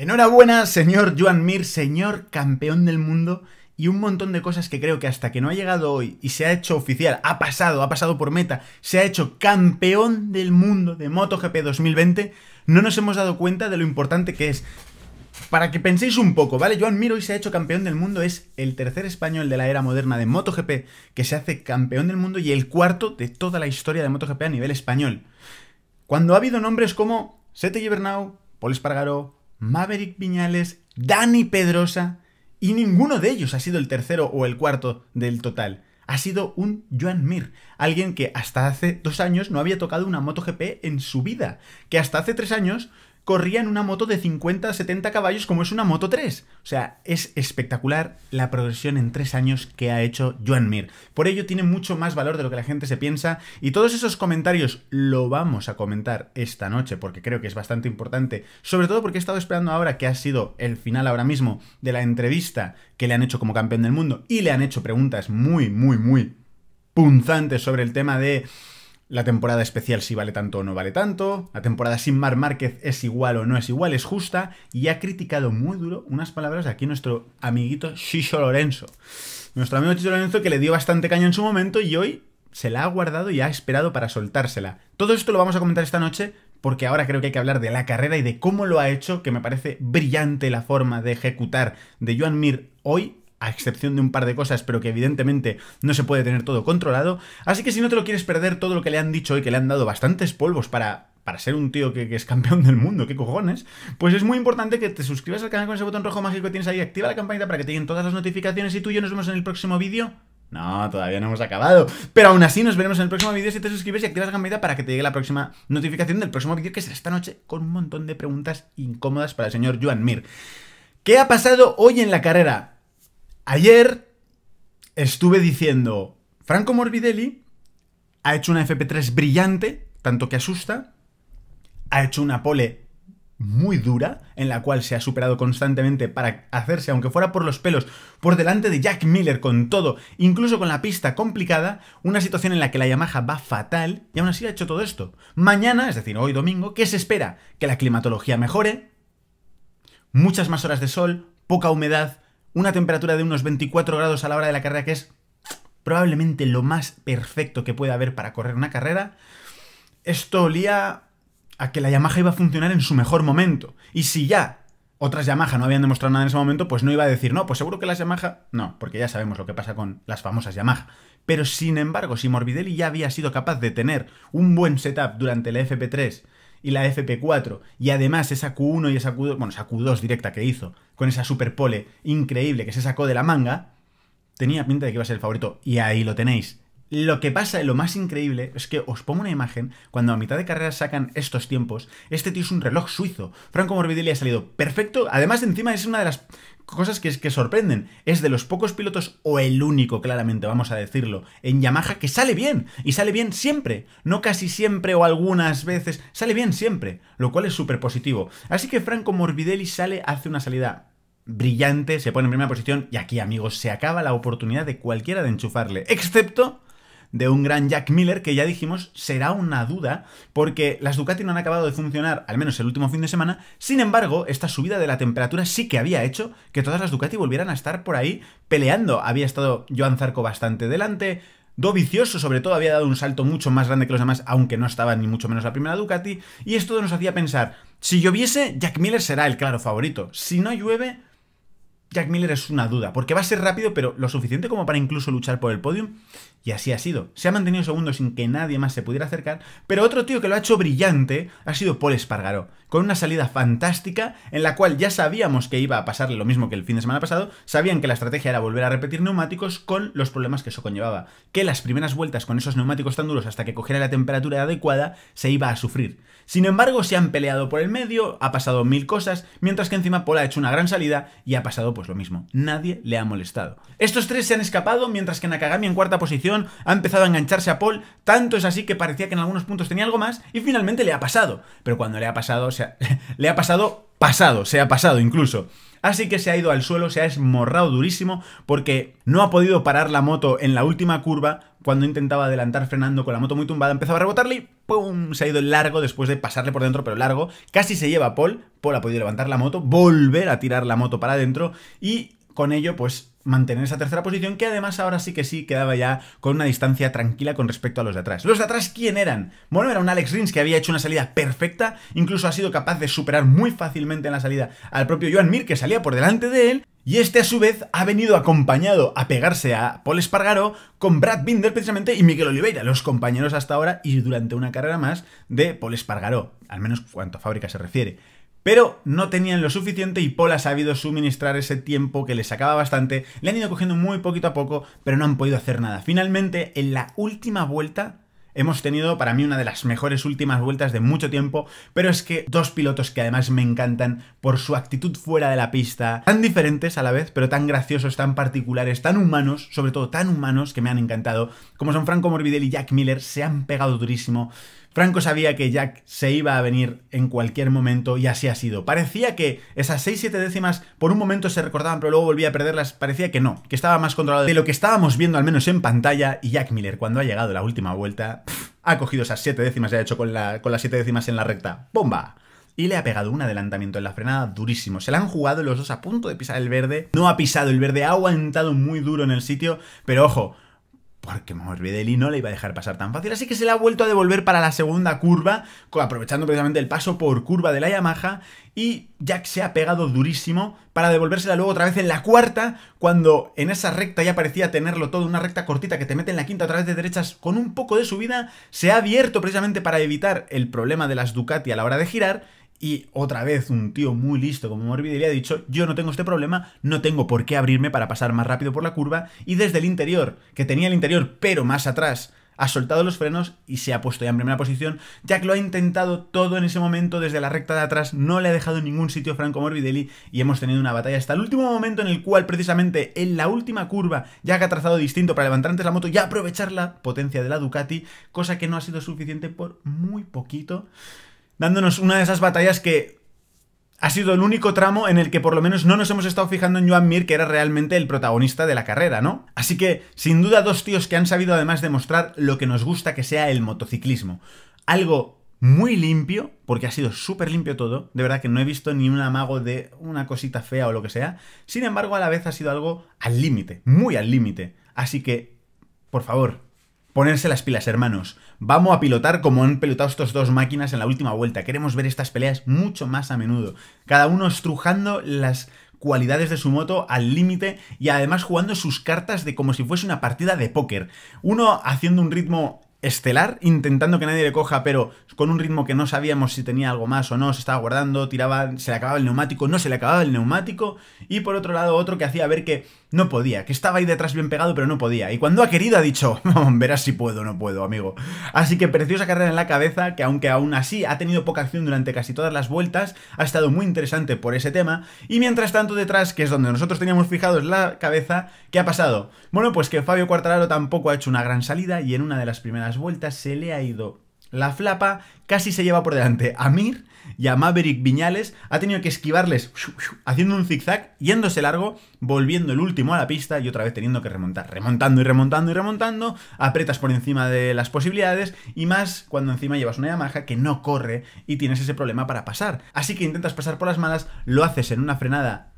Enhorabuena, señor Joan Mir, señor campeón del mundo. Y un montón de cosas que creo que hasta que no ha llegado hoy y se ha hecho oficial, ha pasado, ha pasado por meta, se ha hecho campeón del mundo de MotoGP 2020, no nos hemos dado cuenta de lo importante que es. Para que penséis un poco, ¿vale? Joan Mir hoy se ha hecho campeón del mundo, es el tercer español de la era moderna de MotoGP que se hace campeón del mundo y el cuarto de toda la historia de MotoGP a nivel español. Cuando ha habido nombres como Sete Gibernau, Paul Espargaró, Maverick Viñales, Dani Pedrosa, y ninguno de ellos ha sido el tercero o el cuarto del total. Ha sido un Joan Mir, alguien que hasta hace dos años no había tocado una MotoGP en su vida, que hasta hace tres años corría en una moto de 50 70 caballos como es una moto 3. O sea, es espectacular la progresión en 3 años que ha hecho Joan Mir. Por ello tiene mucho más valor de lo que la gente se piensa y todos esos comentarios lo vamos a comentar esta noche porque creo que es bastante importante, sobre todo porque he estado esperando ahora que ha sido el final ahora mismo de la entrevista que le han hecho como campeón del mundo y le han hecho preguntas muy, muy, muy punzantes sobre el tema de la temporada especial si vale tanto o no vale tanto, la temporada sin Mar Márquez es igual o no es igual, es justa, y ha criticado muy duro unas palabras de aquí nuestro amiguito Shisho Lorenzo. Nuestro amigo Shisho Lorenzo que le dio bastante caña en su momento y hoy se la ha guardado y ha esperado para soltársela. Todo esto lo vamos a comentar esta noche porque ahora creo que hay que hablar de la carrera y de cómo lo ha hecho, que me parece brillante la forma de ejecutar de Joan Mir hoy a excepción de un par de cosas, pero que evidentemente no se puede tener todo controlado. Así que si no te lo quieres perder todo lo que le han dicho y que le han dado bastantes polvos para para ser un tío que, es campeón del mundo, qué cojones, pues es muy importante que te suscribas al canal con ese botón rojo mágico que tienes ahí, activa la campanita para que te lleguen todas las notificaciones y tú y yo nos vemos en el próximo vídeo. No, todavía no hemos acabado, pero aún así nos veremos en el próximo vídeo si te suscribes y activas la campanita para que te llegue la próxima notificación del próximo vídeo que será esta noche con un montón de preguntas incómodas para el señor Joan Mir. ¿Qué ha pasado hoy en la carrera? Ayer estuve diciendo, Franco Morbidelli ha hecho una FP3 brillante, tanto que asusta, ha hecho una pole muy dura, en la cual se ha superado constantemente para hacerse, aunque fuera por los pelos, por delante de Jack Miller con todo, incluso con la pista complicada, una situación en la que la Yamaha va fatal y aún así ha hecho todo esto. Mañana, es decir, hoy domingo, ¿qué se espera? Que la climatología mejore, muchas más horas de sol, poca humedad, una temperatura de unos 24 grados a la hora de la carrera, que es probablemente lo más perfecto que puede haber para correr una carrera, esto olía a que la Yamaha iba a funcionar en su mejor momento. Y si ya otras Yamaha no habían demostrado nada en ese momento, pues no iba a decir, no, pues seguro que las Yamaha... No, porque ya sabemos lo que pasa con las famosas Yamaha. Pero sin embargo, si Morbidelli ya había sido capaz de tener un buen setup durante la FP3 y la FP4, y además esa Q1 y esa Q2, bueno, esa Q2 directa que hizo, con esa superpole increíble que se sacó de la manga, tenía pinta de que iba a ser el favorito, y ahí lo tenéis. Lo que pasa, lo más increíble, es que os pongo una imagen, cuando a mitad de carrera sacan estos tiempos, este tío es un reloj suizo. Franco Morbidelli ha salido perfecto, además de encima es una de las cosas que, que sorprenden. Es de los pocos pilotos, o el único claramente, vamos a decirlo, en Yamaha que sale bien. Y sale bien siempre. No casi siempre o algunas veces, sale bien siempre. Lo cual es súper positivo. Así que Franco Morbidelli sale, hace una salida brillante, se pone en primera posición y aquí amigos se acaba la oportunidad de cualquiera de enchufarle, excepto de un gran Jack Miller, que ya dijimos será una duda, porque las Ducati no han acabado de funcionar, al menos el último fin de semana. Sin embargo, esta subida de la temperatura sí que había hecho que todas las Ducati volvieran a estar por ahí peleando. Había estado Joan Zarco bastante delante. Do Vicioso, sobre todo, había dado un salto mucho más grande que los demás, aunque no estaba ni mucho menos la primera Ducati. Y esto nos hacía pensar: si lloviese, Jack Miller será el claro favorito. Si no llueve, Jack Miller es una duda, porque va a ser rápido, pero lo suficiente como para incluso luchar por el podium, y así ha sido. Se ha mantenido segundos sin que nadie más se pudiera acercar, pero otro tío que lo ha hecho brillante ha sido Paul Espargaró, con una salida fantástica en la cual ya sabíamos que iba a pasarle lo mismo que el fin de semana pasado, sabían que la estrategia era volver a repetir neumáticos con los problemas que eso conllevaba, que las primeras vueltas con esos neumáticos tan duros hasta que cogiera la temperatura adecuada se iba a sufrir. Sin embargo, se han peleado por el medio, ha pasado mil cosas, mientras que encima Paul ha hecho una gran salida y ha pasado por pues lo mismo. Nadie le ha molestado. Estos tres se han escapado, mientras que Nakagami en cuarta posición ha empezado a engancharse a Paul, tanto es así que parecía que en algunos puntos tenía algo más, y finalmente le ha pasado. Pero cuando le ha pasado, o sea, le ha pasado pasado, se ha pasado incluso. Así que se ha ido al suelo, se ha esmorrado durísimo porque no ha podido parar la moto en la última curva, cuando intentaba adelantar frenando con la moto muy tumbada, empezaba a rebotarle y ¡pum! Se ha ido largo después de pasarle por dentro, pero largo. Casi se lleva a Paul. Paul ha podido levantar la moto, volver a tirar la moto para adentro y con ello, pues mantener esa tercera posición, que además ahora sí que sí quedaba ya con una distancia tranquila con respecto a los de atrás. ¿Los de atrás quién eran? Bueno, era un Alex Rins que había hecho una salida perfecta, incluso ha sido capaz de superar muy fácilmente en la salida al propio Joan Mir, que salía por delante de él, y este a su vez ha venido acompañado a pegarse a Paul Espargaró con Brad Binder precisamente y Miguel Oliveira, los compañeros hasta ahora y durante una carrera más de Paul Espargaró. al menos cuanto a fábrica se refiere. Pero no tenían lo suficiente y Paul ha sabido suministrar ese tiempo que les sacaba bastante, le han ido cogiendo muy poquito a poco, pero no han podido hacer nada. Finalmente, en la última vuelta, hemos tenido para mí una de las mejores últimas vueltas de mucho tiempo, pero es que dos pilotos que además me encantan por su actitud fuera de la pista, tan diferentes a la vez, pero tan graciosos, tan particulares, tan humanos, sobre todo tan humanos que me han encantado, como son Franco Morbidelli y Jack Miller, se han pegado durísimo. Franco sabía que Jack se iba a venir en cualquier momento y así ha sido. Parecía que esas 6-7 décimas por un momento se recordaban pero luego volvía a perderlas. Parecía que no, que estaba más controlado de lo que estábamos viendo al menos en pantalla y Jack Miller cuando ha llegado la última vuelta ha cogido esas 7 décimas y ha hecho con, con las 7 décimas en la recta. ¡Bomba! y le ha pegado un adelantamiento en la frenada durísimo. Se la han jugado los dos a punto de pisar el verde. No ha pisado el verde, ha aguantado muy duro en el sitio, pero ojo, porque Morbidelli no le iba a dejar pasar tan fácil, así que se la ha vuelto a devolver para la segunda curva, aprovechando precisamente el paso por curva de la Yamaha, y Jack se ha pegado durísimo para devolvérsela luego otra vez en la cuarta, cuando en esa recta ya parecía tenerlo todo, una recta cortita que te mete en la quinta a través de derechas con un poco de subida, se ha abierto precisamente para evitar el problema de las Ducati a la hora de girar, y otra vez un tío muy listo como Morbidelli ha dicho, yo no tengo este problema, no tengo por qué abrirme para pasar más rápido por la curva, y desde el interior, que tenía el interior pero más atrás, ha soltado los frenos y se ha puesto ya en primera posición. que lo ha intentado todo en ese momento desde la recta de atrás, no le ha dejado en ningún sitio Franco Morbidelli y hemos tenido una batalla hasta el último momento en el cual precisamente en la última curva que ha trazado distinto para levantar antes la moto y aprovechar la potencia de la Ducati, cosa que no ha sido suficiente por muy poquito dándonos una de esas batallas que ha sido el único tramo en el que por lo menos no nos hemos estado fijando en Joan Mir, que era realmente el protagonista de la carrera, ¿no? Así que, sin duda, dos tíos que han sabido además demostrar lo que nos gusta que sea el motociclismo. Algo muy limpio, porque ha sido súper limpio todo, de verdad que no he visto ni un amago de una cosita fea o lo que sea, sin embargo, a la vez ha sido algo al límite, muy al límite. Así que, por favor, ponerse las pilas, hermanos. Vamos a pilotar como han pilotado estos dos máquinas en la última vuelta. Queremos ver estas peleas mucho más a menudo. Cada uno estrujando las cualidades de su moto al límite y además jugando sus cartas de como si fuese una partida de póker. Uno haciendo un ritmo estelar, intentando que nadie le coja, pero con un ritmo que no sabíamos si tenía algo más o no, se estaba guardando, tiraba, se le acababa el neumático, no se le acababa el neumático, y por otro lado otro que hacía ver que no podía, que estaba ahí detrás bien pegado, pero no podía, y cuando ha querido ha dicho, verás si puedo o no puedo, amigo. Así que preciosa carrera en la cabeza, que aunque aún así ha tenido poca acción durante casi todas las vueltas, ha estado muy interesante por ese tema, y mientras tanto detrás, que es donde nosotros teníamos fijados la cabeza, ¿qué ha pasado? Bueno, pues que Fabio Quartararo tampoco ha hecho una gran salida, y en una de las primeras vueltas, se le ha ido la flapa, casi se lleva por delante a Mir y a Maverick Viñales, ha tenido que esquivarles haciendo un zigzag, yéndose largo, volviendo el último a la pista y otra vez teniendo que remontar, remontando y remontando y remontando, apretas por encima de las posibilidades y más cuando encima llevas una Yamaha que no corre y tienes ese problema para pasar. Así que intentas pasar por las malas, lo haces en una frenada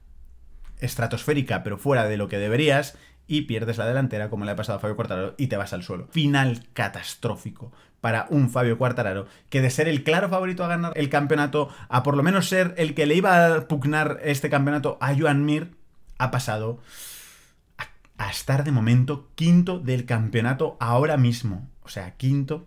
estratosférica pero fuera de lo que deberías y pierdes la delantera, como le ha pasado a Fabio Cuartararo, y te vas al suelo. Final catastrófico para un Fabio Cuartararo, que de ser el claro favorito a ganar el campeonato, a por lo menos ser el que le iba a pugnar este campeonato a Joan Mir, ha pasado a, estar de momento quinto del campeonato ahora mismo. O sea, quinto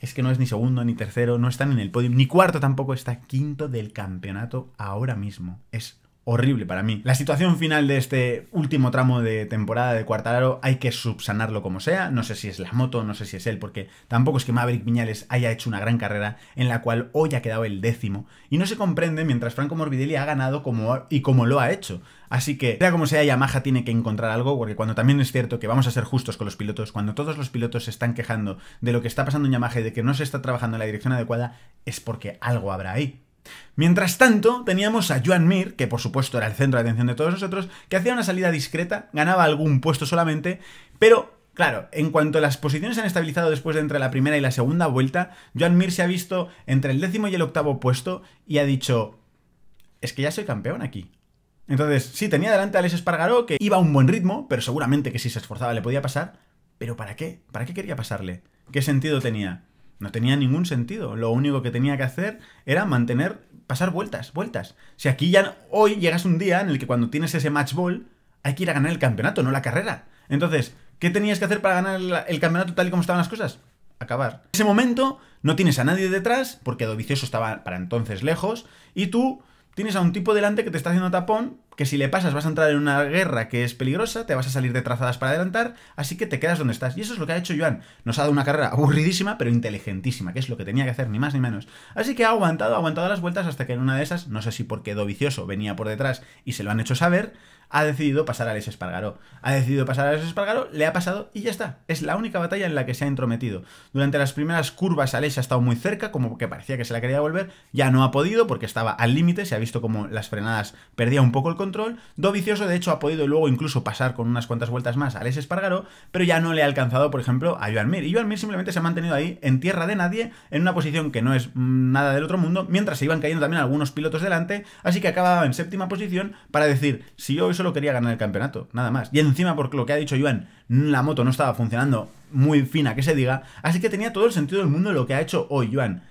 es que no es ni segundo ni tercero, no están en el podio, ni cuarto tampoco, está quinto del campeonato ahora mismo. Es horrible para mí. La situación final de este último tramo de temporada de cuartalaro hay que subsanarlo como sea. No sé si es la moto, no sé si es él, porque tampoco es que Maverick Viñales haya hecho una gran carrera en la cual hoy ha quedado el décimo. Y no se comprende mientras Franco Morbidelli ha ganado como, y como lo ha hecho. Así que, sea como sea, Yamaha tiene que encontrar algo, porque cuando también es cierto que vamos a ser justos con los pilotos, cuando todos los pilotos se están quejando de lo que está pasando en Yamaha y de que no se está trabajando en la dirección adecuada, es porque algo habrá ahí. Mientras tanto, teníamos a Joan Mir, que por supuesto era el centro de atención de todos nosotros, que hacía una salida discreta, ganaba algún puesto solamente, pero Claro, en cuanto las posiciones se han estabilizado después de entre la primera y la segunda vuelta, Joan Mir se ha visto entre el décimo y el octavo puesto y ha dicho, es que ya soy campeón aquí. Entonces, sí, tenía delante a Alex Espargaró, que iba a un buen ritmo, pero seguramente que si se esforzaba le podía pasar, pero ¿para qué? ¿Para qué quería pasarle? ¿Qué sentido tenía? No tenía ningún sentido. Lo único que tenía que hacer era mantener, pasar vueltas, vueltas. Si aquí ya hoy llegas un día en el que cuando tienes ese match ball, hay que ir a ganar el campeonato, no la carrera. Entonces, ¿qué tenías que hacer para ganar el, campeonato tal y como estaban las cosas? Acabar. En ese momento no tienes a nadie detrás, porque Dovicioso estaba para entonces lejos, y tú tienes a un tipo delante que te está haciendo tapón, que si le pasas vas a entrar en una guerra que es peligrosa, te vas a salir de trazadas para adelantar, así que te quedas donde estás. Y eso es lo que ha hecho Joan. Nos ha dado una carrera aburridísima, pero inteligentísima, que es lo que tenía que hacer, ni más ni menos. Así que ha aguantado, ha aguantado las vueltas hasta que en una de esas, no sé si porque Dovicioso venía por detrás y se lo han hecho saber, ha decidido pasar a Les Espargaró. Ha decidido pasar a Les Espargaró, le ha pasado y ya está. Es la única batalla en la que se ha entrometido. Durante las primeras curvas Alex ha estado muy cerca, como que parecía que se la quería volver, ya no ha podido porque estaba al límite, se ha visto como las frenadas perdía un poco el control control. vicioso, de hecho, ha podido luego incluso pasar con unas cuantas vueltas más a Alex Espargaró, pero ya no le ha alcanzado, por ejemplo, a Joan Mir. Y Joan Mir simplemente se ha mantenido ahí, en tierra de nadie, en una posición que no es mm, nada del otro mundo, mientras se iban cayendo también algunos pilotos delante, así que acababa en séptima posición para decir, si yo hoy solo quería ganar el campeonato, nada más. Y encima, por lo que ha dicho Joan, mm, la moto no estaba funcionando muy fina, que se diga, así que tenía todo el sentido del mundo lo que ha hecho hoy Joan.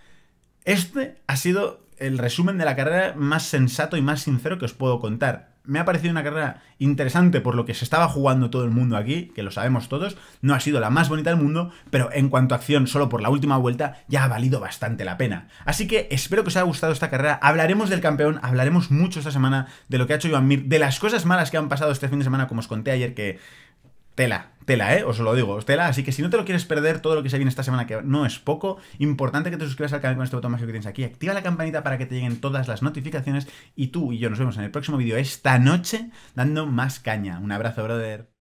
Este ha sido el resumen de la carrera más sensato y más sincero que os puedo contar. Me ha parecido una carrera interesante por lo que se estaba jugando todo el mundo aquí, que lo sabemos todos. No ha sido la más bonita del mundo, pero en cuanto a acción, solo por la última vuelta, ya ha valido bastante la pena. Así que espero que os haya gustado esta carrera. Hablaremos del campeón, hablaremos mucho esta semana de lo que ha hecho Joan Mir, de las cosas malas que han pasado este fin de semana, como os conté ayer, que tela, tela, ¿eh? Os lo digo, tela. Así que si no te lo quieres perder, todo lo que se viene esta semana, que no es poco, importante que te suscribas al canal con este botón mágico que tienes aquí. Activa la campanita para que te lleguen todas las notificaciones. Y tú y yo nos vemos en el próximo vídeo esta noche dando más caña. Un abrazo, brother.